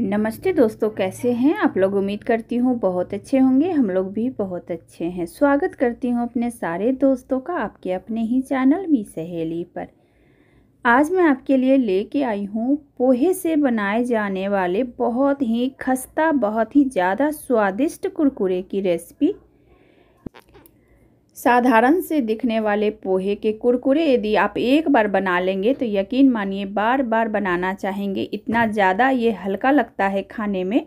नमस्ते दोस्तों कैसे हैं आप लोग उम्मीद करती हूँ बहुत अच्छे होंगे हम लोग भी बहुत अच्छे हैं स्वागत करती हूँ अपने सारे दोस्तों का आपके अपने ही चैनल मी सहेली पर आज मैं आपके लिए लेके आई हूँ पोहे से बनाए जाने वाले बहुत ही खस्ता बहुत ही ज़्यादा स्वादिष्ट कुरकुरे की रेसिपी साधारण से दिखने वाले पोहे के कुरकुरे यदि आप एक बार बना लेंगे तो यकीन मानिए बार बार बनाना चाहेंगे इतना ज़्यादा ये हल्का लगता है खाने में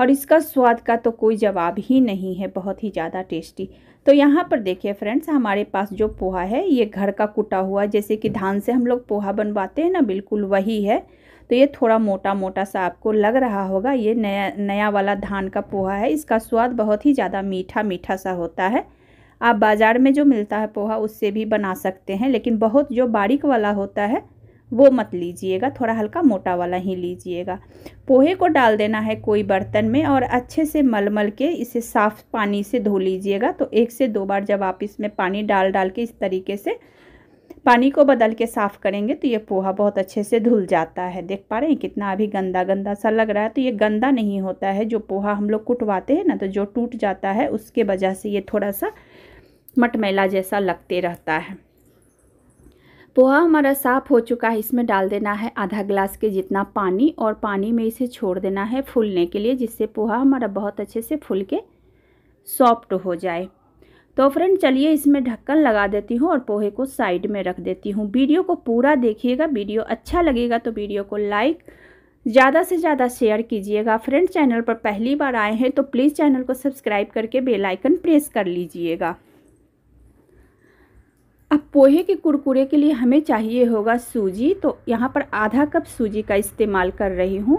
और इसका स्वाद का तो कोई जवाब ही नहीं है बहुत ही ज़्यादा टेस्टी तो यहाँ पर देखिए फ्रेंड्स हमारे पास जो पोहा है ये घर का कुटा हुआ जैसे कि धान से हम लोग पोहा बनवाते हैं ना बिल्कुल वही है तो ये थोड़ा मोटा मोटा सा आपको लग रहा होगा ये नया नया वाला धान का पोहा है इसका स्वाद बहुत ही ज़्यादा मीठा मीठा सा होता है आप बाज़ार में जो मिलता है पोहा उससे भी बना सकते हैं लेकिन बहुत जो बारीक वाला होता है वो मत लीजिएगा थोड़ा हल्का मोटा वाला ही लीजिएगा पोहे को डाल देना है कोई बर्तन में और अच्छे से मलमल के इसे साफ़ पानी से धो लीजिएगा तो एक से दो बार जब आप इसमें पानी डाल डाल के इस तरीके से पानी को बदल के साफ़ करेंगे तो ये पोहा बहुत अच्छे से धुल जाता है देख पा रहे हैं कितना अभी गंदा गंदा सा लग रहा है तो ये गंदा नहीं होता है जो पोहा हम लोग कुटवाते हैं ना तो जो टूट जाता है उसके वजह से ये थोड़ा सा मटमैला जैसा लगते रहता है पोहा हमारा साफ़ हो चुका है इसमें डाल देना है आधा गिलास के जितना पानी और पानी में इसे छोड़ देना है फूलने के लिए जिससे पोहा हमारा बहुत अच्छे से फूल के सॉफ्ट हो जाए तो फ्रेंड चलिए इसमें ढक्कन लगा देती हूँ और पोहे को साइड में रख देती हूँ वीडियो को पूरा देखिएगा वीडियो अच्छा लगेगा तो वीडियो को लाइक ज़्यादा से ज़्यादा शेयर कीजिएगा फ्रेंड चैनल पर पहली बार आए हैं तो प्लीज़ चैनल को सब्सक्राइब करके बेलाइकन प्रेस कर लीजिएगा अब पोहे के कुरकुरे के लिए हमें चाहिए होगा सूजी तो यहाँ पर आधा कप सूजी का इस्तेमाल कर रही हूँ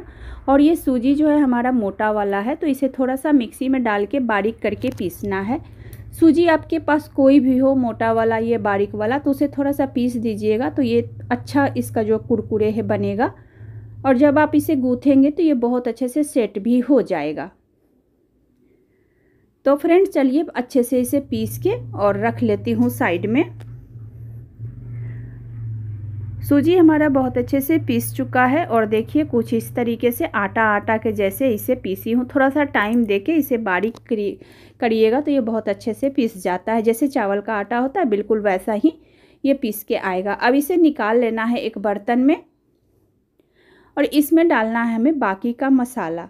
और ये सूजी जो है हमारा मोटा वाला है तो इसे थोड़ा सा मिक्सी में डाल के बारीक करके पीसना है सूजी आपके पास कोई भी हो मोटा वाला ये बारीक वाला तो उसे थोड़ा सा पीस दीजिएगा तो ये अच्छा इसका जो कुरकुरे है बनेगा और जब आप इसे गूँथेंगे तो ये बहुत अच्छे से सेट भी हो जाएगा तो फ्रेंड चलिए अच्छे से इसे पीस के और रख लेती हूँ साइड में सूजी हमारा बहुत अच्छे से पीस चुका है और देखिए कुछ इस तरीके से आटा आटा के जैसे इसे पीसी हूँ थोड़ा सा टाइम देके इसे बारीक करिएगा तो ये बहुत अच्छे से पीस जाता है जैसे चावल का आटा होता है बिल्कुल वैसा ही ये पीस के आएगा अब इसे निकाल लेना है एक बर्तन में और इसमें डालना है हमें बाकी का मसाला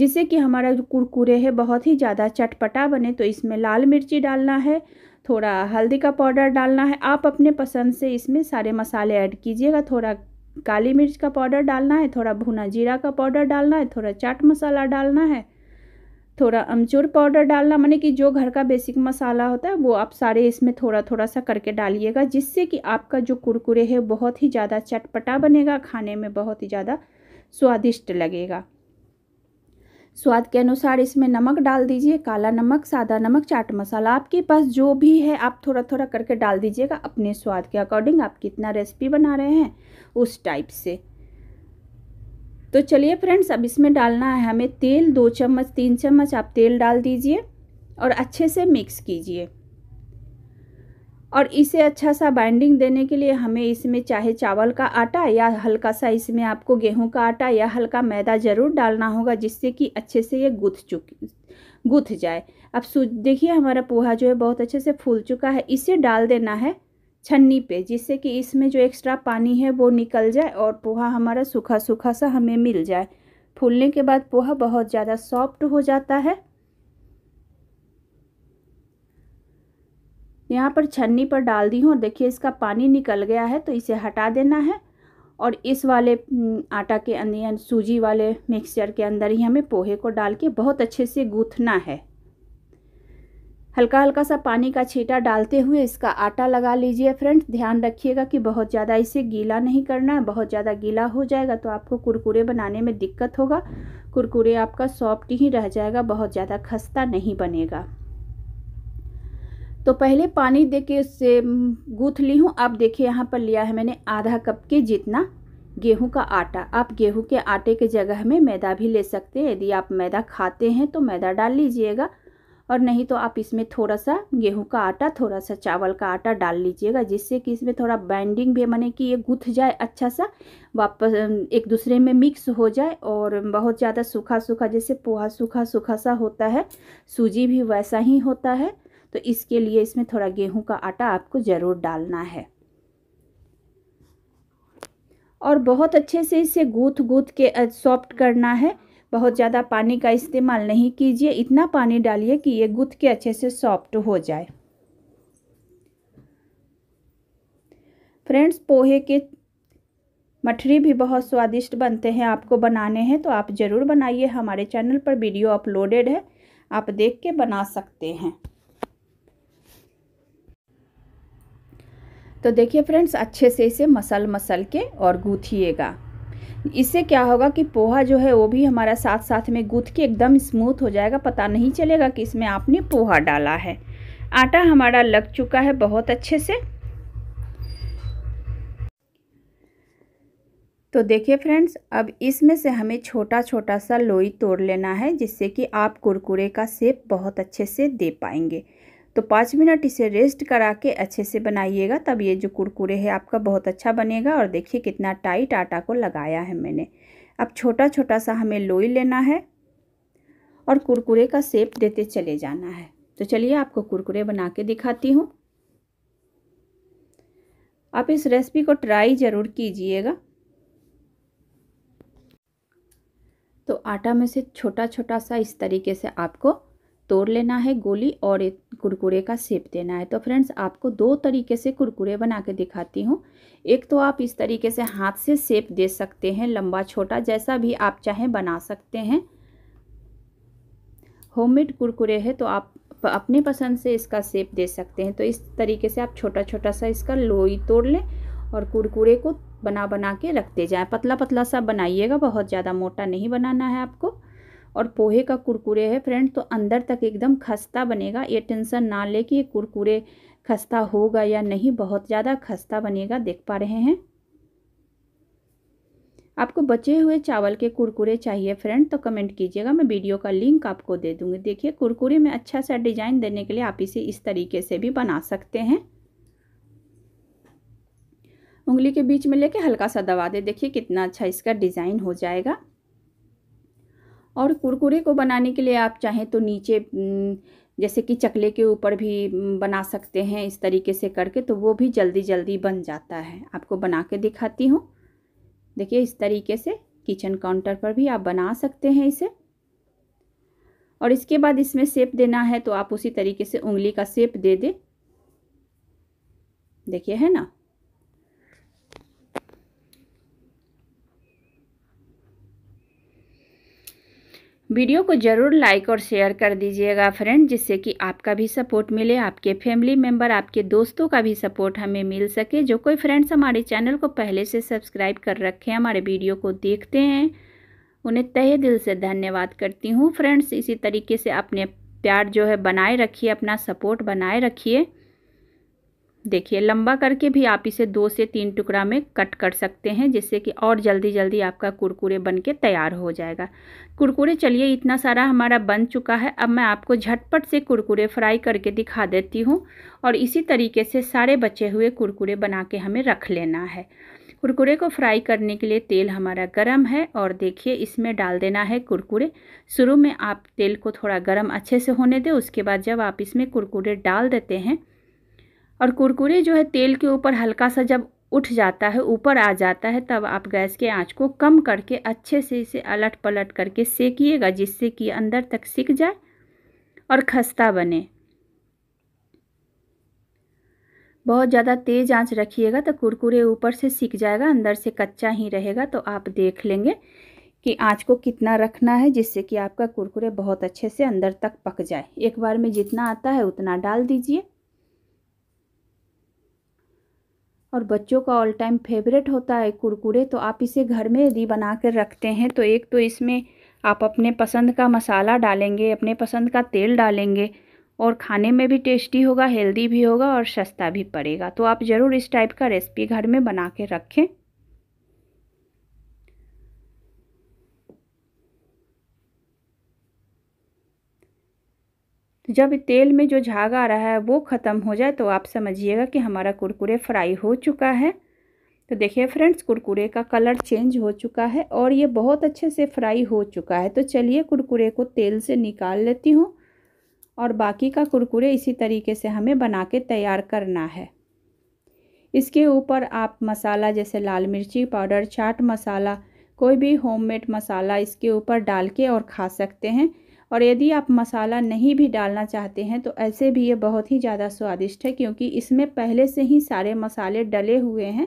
जिससे कि हमारा जो कुरकुरे है बहुत ही ज़्यादा चटपटा बने तो इसमें लाल मिर्ची डालना है थोड़ा हल्दी का पाउडर डालना है आप अपने पसंद से इसमें सारे मसाले ऐड कीजिएगा थोड़ा काली मिर्च का पाउडर डालना है थोड़ा भुना जीरा का पाउडर डालना है थोड़ा चाट मसाला डालना है थोड़ा अमचूर पाउडर डालना माने कि जो घर का बेसिक मसाला होता है वो आप सारे इसमें थोड़ा थोड़ा सा करके डालिएगा जिससे कि आपका जो कुरकुरे है बहुत ही ज़्यादा चटपटा बनेगा खाने में बहुत ही ज़्यादा स्वादिष्ट लगेगा स्वाद के अनुसार इसमें नमक डाल दीजिए काला नमक सादा नमक चाट मसाला आपके पास जो भी है आप थोड़ा थोड़ा करके डाल दीजिएगा अपने स्वाद के अकॉर्डिंग आप कितना रेसिपी बना रहे हैं उस टाइप से तो चलिए फ्रेंड्स अब इसमें डालना है हमें तेल दो चम्मच तीन चम्मच आप तेल डाल दीजिए और अच्छे से मिक्स कीजिए और इसे अच्छा सा बाइंडिंग देने के लिए हमें इसमें चाहे चावल का आटा या हल्का सा इसमें आपको गेहूं का आटा या हल्का मैदा ज़रूर डालना होगा जिससे कि अच्छे से ये गुथ चुक गुथ जाए अब देखिए हमारा पोहा जो है बहुत अच्छे से फूल चुका है इसे डाल देना है छन्नी पे जिससे कि इसमें जो एक्स्ट्रा पानी है वो निकल जाए और पोहा हमारा सूखा सूखा सा हमें मिल जाए फूलने के बाद पोहा बहुत ज़्यादा सॉफ्ट हो जाता है यहाँ पर छन्नी पर डाल दी हूँ और देखिए इसका पानी निकल गया है तो इसे हटा देना है और इस वाले आटा के अंदर या सूजी वाले मिक्सचर के अंदर ही हमें पोहे को डाल के बहुत अच्छे से गूँथना है हल्का हल्का सा पानी का छीटा डालते हुए इसका आटा लगा लीजिए फ्रेंड ध्यान रखिएगा कि बहुत ज़्यादा इसे गीला नहीं करना है बहुत ज़्यादा गीला हो जाएगा तो आपको कुरकुरे बनाने में दिक्कत होगा कुरकुरे आपका सॉफ्ट ही रह जाएगा बहुत ज़्यादा खस्ता नहीं बनेगा तो पहले पानी दे के उससे गूँथ ली हूँ अब देखिए यहाँ पर लिया है मैंने आधा कप के जितना गेहूं का आटा आप गेहूं के आटे के जगह में मैदा भी ले सकते हैं यदि आप मैदा खाते हैं तो मैदा डाल लीजिएगा और नहीं तो आप इसमें थोड़ा सा गेहूं का आटा थोड़ा सा चावल का आटा डाल लीजिएगा जिससे कि इसमें थोड़ा बाइंडिंग भी माने कि ये गुथ जाए अच्छा सा वापस एक दूसरे में मिक्स हो जाए और बहुत ज़्यादा सूखा सूखा जैसे पोहा सूखा सूखा सा होता है सूजी भी वैसा ही होता है तो इसके लिए इसमें थोड़ा गेहूं का आटा आपको ज़रूर डालना है और बहुत अच्छे से इसे गूथ गूथ के सॉफ्ट करना है बहुत ज़्यादा पानी का इस्तेमाल नहीं कीजिए इतना पानी डालिए कि ये गूथ के अच्छे से सॉफ्ट हो जाए फ्रेंड्स पोहे के मठरी भी बहुत स्वादिष्ट बनते हैं आपको बनाने हैं तो आप ज़रूर बनाइए हमारे चैनल पर वीडियो अपलोडेड है आप देख के बना सकते हैं तो देखिए फ्रेंड्स अच्छे से इसे मसल मसल के और गूँथिएगा इससे क्या होगा कि पोहा जो है वो भी हमारा साथ साथ में गूथ के एकदम स्मूथ हो जाएगा पता नहीं चलेगा कि इसमें आपने पोहा डाला है आटा हमारा लग चुका है बहुत अच्छे से तो देखिए फ्रेंड्स अब इसमें से हमें छोटा छोटा सा लोई तोड़ लेना है जिससे कि आप कुरकुरे का सेप बहुत अच्छे से दे पाएंगे तो पाँच मिनट इसे रेस्ट करा के अच्छे से बनाइएगा तब ये जो कुरकुरे है आपका बहुत अच्छा बनेगा और देखिए कितना टाइट आटा को लगाया है मैंने अब छोटा छोटा सा हमें लोई लेना है और कुरकुरे का सेप देते चले जाना है तो चलिए आपको कुरकुरे बना के दिखाती हूँ आप इस रेसिपी को ट्राई ज़रूर कीजिएगा तो आटा में से छोटा छोटा सा इस तरीके से आपको तोड़ लेना है गोली और एक कुरकुरे का सेप देना है तो फ्रेंड्स आपको दो तरीके से कुरकुरे बना के दिखाती हूँ एक तो आप इस तरीके से हाथ से सेप दे सकते हैं लंबा छोटा जैसा भी आप चाहें बना सकते हैं होममेड कुरकुरे है तो आप अपने पसंद से इसका सेप दे सकते हैं तो इस तरीके से आप छोटा छोटा सा इसका लोई तोड़ लें और कुरकुरे को बना बना के रखते जाए पतला पतला सा बनाइएगा बहुत ज़्यादा मोटा नहीं बनाना है आपको और पोहे का कुरकुरे है फ्रेंड तो अंदर तक एकदम खस्ता बनेगा ये टेंशन ना ले कि ये कुरकुरे खस्ता होगा या नहीं बहुत ज़्यादा खस्ता बनेगा देख पा रहे हैं आपको बचे हुए चावल के कुरकुरे चाहिए फ्रेंड तो कमेंट कीजिएगा मैं वीडियो का लिंक आपको दे दूंगी देखिए कुरकुरे में अच्छा सा डिज़ाइन देने के लिए आप इसे इस तरीके से भी बना सकते हैं उंगली के बीच में लेके हल्का सा दबा दे देखिए कितना अच्छा इसका डिज़ाइन हो जाएगा और कुरकुरे को बनाने के लिए आप चाहें तो नीचे जैसे कि चकले के ऊपर भी बना सकते हैं इस तरीके से करके तो वो भी जल्दी जल्दी बन जाता है आपको बना के दिखाती हूँ देखिए इस तरीके से किचन काउंटर पर भी आप बना सकते हैं इसे और इसके बाद इसमें सेप देना है तो आप उसी तरीके से उंगली का सेप दे दें देखिए है ना वीडियो को ज़रूर लाइक और शेयर कर दीजिएगा फ्रेंड जिससे कि आपका भी सपोर्ट मिले आपके फैमिली मेम्बर आपके दोस्तों का भी सपोर्ट हमें मिल सके जो कोई फ्रेंड्स हमारे चैनल को पहले से सब्सक्राइब कर रखे हैं हमारे वीडियो को देखते हैं उन्हें तहे दिल से धन्यवाद करती हूँ फ्रेंड्स इसी तरीके से अपने प्यार जो है बनाए रखिए अपना सपोर्ट बनाए रखिए देखिए लंबा करके भी आप इसे दो से तीन टुकड़ा में कट कर सकते हैं जिससे कि और जल्दी जल्दी आपका कुरकुरे बन के तैयार हो जाएगा कुरकुरे चलिए इतना सारा हमारा बन चुका है अब मैं आपको झटपट से कुरकुरे फ्राई करके दिखा देती हूँ और इसी तरीके से सारे बचे हुए कुरकुरे बना के हमें रख लेना है कुरकुरे को फ्राई करने के लिए तेल हमारा गरम है और देखिए इसमें डाल देना है कुरकुरे शुरू में आप तेल को थोड़ा गरम अच्छे से होने दें उसके बाद जब आप इसमें कुरकुरे डाल देते हैं और कुरकुरे जो है तेल के ऊपर हल्का सा जब उठ जाता है ऊपर आ जाता है तब आप गैस के आंच को कम करके अच्छे से इसे अलट पलट करके सेकिएगा जिससे कि अंदर तक सिक जाए और खस्ता बने बहुत ज़्यादा तेज़ आंच रखिएगा तो कुरकुरे ऊपर से सिक जाएगा अंदर से कच्चा ही रहेगा तो आप देख लेंगे कि आंच को कितना रखना है जिससे कि आपका कुरकुरे बहुत अच्छे से अंदर तक पक जाए एक बार में जितना आता है उतना डाल दीजिए और बच्चों का ऑल टाइम फेवरेट होता है कुरकुरे तो आप इसे घर में यदि बना कर रखते हैं तो एक तो इसमें आप अपने पसंद का मसाला डालेंगे अपने पसंद का तेल डालेंगे और खाने में भी टेस्टी होगा हेल्दी भी होगा और सस्ता भी पड़ेगा तो आप ज़रूर इस टाइप का रेसिपी घर में बना के रखें तो जब तेल में जो झाग आ रहा है वो ख़त्म हो जाए तो आप समझिएगा कि हमारा कुरकुरे फ्राई हो चुका है तो देखिए फ्रेंड्स कुरकुरे का कलर चेंज हो चुका है और ये बहुत अच्छे से फ्राई हो चुका है तो चलिए कुरकुरे को तेल से निकाल लेती हूँ और बाकी का कुरकुरे इसी तरीके से हमें बना के तैयार करना है इसके ऊपर आप मसाला जैसे लाल मिर्ची पाउडर चाट मसाला कोई भी होममेड मसाला इसके ऊपर डाल के और खा सकते हैं और यदि आप मसाला नहीं भी डालना चाहते हैं तो ऐसे भी ये बहुत ही ज़्यादा स्वादिष्ट है क्योंकि इसमें पहले से ही सारे मसाले डले हुए हैं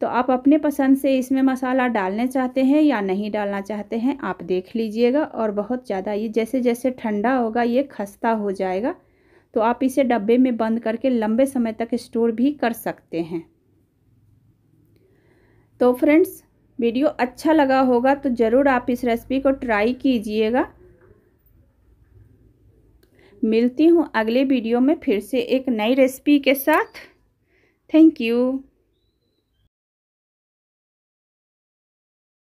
तो आप अपने पसंद से इसमें मसाला डालने चाहते हैं या नहीं डालना चाहते हैं आप देख लीजिएगा और बहुत ज़्यादा ये जैसे जैसे ठंडा होगा ये खस्ता हो जाएगा तो आप इसे डब्बे में बंद करके लंबे समय तक स्टोर भी कर सकते हैं तो फ्रेंड्स वीडियो अच्छा लगा होगा तो ज़रूर आप इस रेसिपी को ट्राई कीजिएगा मिलती हूँ अगले वीडियो में फिर से एक नई रेसिपी के साथ थैंक यू